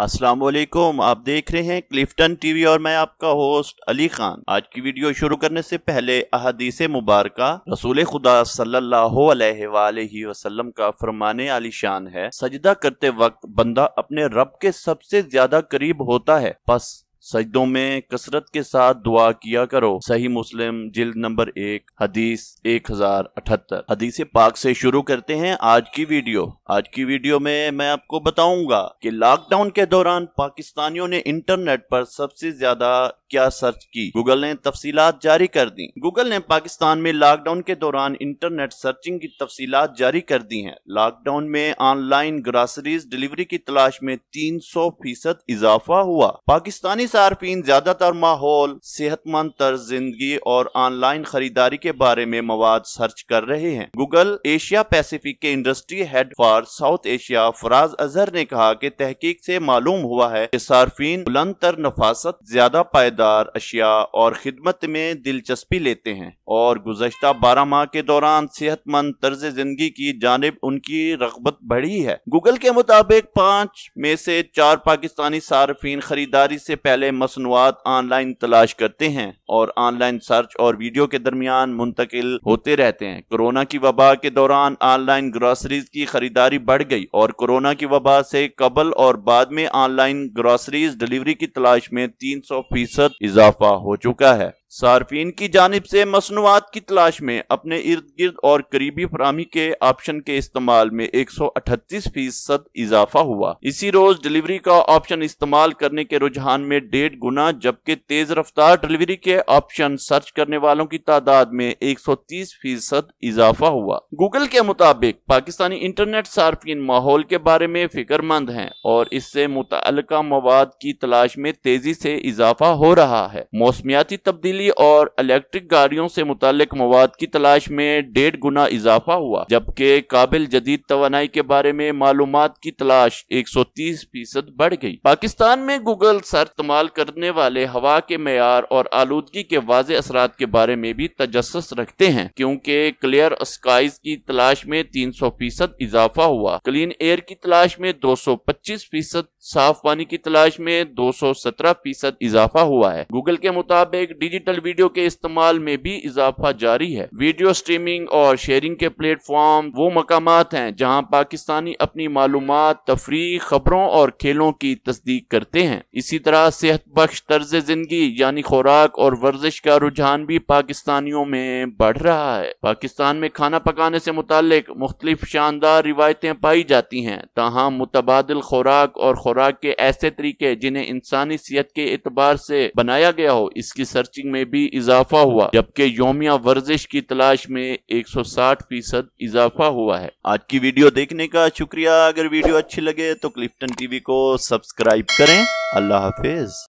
अस्सलाम वालेकुम आप देख रहे हैं क्लिफ्टन टीवी और मैं आपका होस्ट अली खान आज की वीडियो शुरू करने से पहले अहदीस मुबारक रसूल खुदा सल्लल्लाहु अलैहि वसल्लम का फरमाने शान है सजदा करते वक्त बंदा अपने रब के सबसे ज्यादा करीब होता है बस सजदों में कसरत के साथ दुआ किया करो सही मुस्लिम जिल्द नंबर एक हदीस एक हजार अठहत्तर हदीस पाक से शुरू करते हैं आज की वीडियो आज की वीडियो में मैं आपको बताऊंगा कि लॉकडाउन के दौरान पाकिस्तानियों ने इंटरनेट पर सबसे ज्यादा क्या सर्च की गूगल ने तफसीलात जारी कर दी गूगल ने पाकिस्तान में लॉकडाउन के दौरान इंटरनेट सर्चिंग की तफसीलात जारी कर दी हैं लॉकडाउन में ऑनलाइन ग्रासरीज डिलीवरी की तलाश में 300 फीसद इजाफा हुआ पाकिस्तानी सार्फिन ज्यादातर माहौल सेहतमंद तर्ज जिंदगी और ऑनलाइन खरीदारी के बारे में मवाद सर्च कर रहे हैं गूगल एशिया पैसिफिक के industry head for South Asia Faraz Azhar ने कहा कि तहकीक से मालूम हुआ है कि सार्फिन बुलंद तर नफासत ज्यादा पायदार अशिया और खिदमत में दिलचस्पी लेते हैं और गुजशत बारह माह के दौरान सेहतमंद तर्ज जिंदगी की जानब उनकी रगबत बढ़ी है गूगल के मुताबिक पाँच में से चार पाकिस्तानी सार्फिन खरीदारी से पहले पहले मसनूआत ऑनलाइन तलाश करते हैं और ऑनलाइन सर्च और वीडियो के दरमियान मुंतकिल होते रहते हैं कोरोना की वबा के दौरान ऑनलाइन ग्रॉसरीज की खरीदारी बढ़ गई और कोरोना की वबा से कबल और बाद में ऑनलाइन ग्रॉसरीज डिलीवरी की तलाश में तीन सौ फीसद इजाफा हो चुका है सार्फिन की जानब से मसनूआत की तलाश में अपने इर्द गिर्द और करीबी फरहमी के ऑप्शन के इस्तेमाल में एक सौ अठतीस फीसद इजाफा हुआ इसी रोज डिलीवरी का ऑप्शन इस्तेमाल करने के रुझान में डेढ़ गुना जबकि तेज रफ्तार डिलीवरी के ऑप्शन सर्च करने वालों की तादाद में एक सौ तीस फीसद इजाफा हुआ गूगल के मुताबिक पाकिस्तानी इंटरनेट सार्फिन माहौल के बारे में फिक्रमंद है और इससे मुतल मवाद की तलाश में तेजी से इजाफा हो रहा है मौसमियाती तब्दीली बिजली और इलेक्ट्रिक गाड़ियों से मुतालिक मवाद की तलाश में डेढ़ गुना इजाफा हुआ जबकि काबिल जदीद तो के बारे में मालूम की तलाश एक सौ तीस फीसद बढ़ गई पाकिस्तान में गूगल सर इस्तेमाल करने वाले हवा के मैार और आलूदगी के वाज असरा के बारे में भी तजस रखते हैं क्योंकि क्लियर स्काइज की तलाश में तीन सौ फीसद इजाफा हुआ क्लीन एयर की तलाश में दो सौ पच्चीस फीसद साफ पानी की तलाश में दो सौ सत्रह फीसद इजाफा हुआ है गूगल के मुताबिक डिजिटल डिजिटल वीडियो के इस्तेमाल में भी इजाफा जारी है वीडियो स्ट्रीमिंग और शेयरिंग के प्लेटफॉर्म वो मकाम हैं जहाँ पाकिस्तानी अपनी मालूम तफरी खबरों और खेलों की तस्दीक करते हैं इसी तरह सेहत बख्श तर्ज जिंदगी यानी खुराक और वर्जिश का रुझान भी पाकिस्तानियों में बढ़ रहा है पाकिस्तान में खाना पकाने से मुतल मुख्तलिफ शानदार रिवायतें पाई जाती हैं तहाँ मुतबादल खुराक और खुराक के ऐसे तरीके जिन्हें इंसानी सेहत के एतबार से बनाया गया हो इसकी सर्चिंग में में भी इजाफा हुआ जबकि योमिया वर्जिश की तलाश में 160 फीसद इजाफा हुआ है आज की वीडियो देखने का शुक्रिया अगर वीडियो अच्छी लगे तो क्लिफ्टन टीवी को सब्सक्राइब करें अल्लाह हाफिज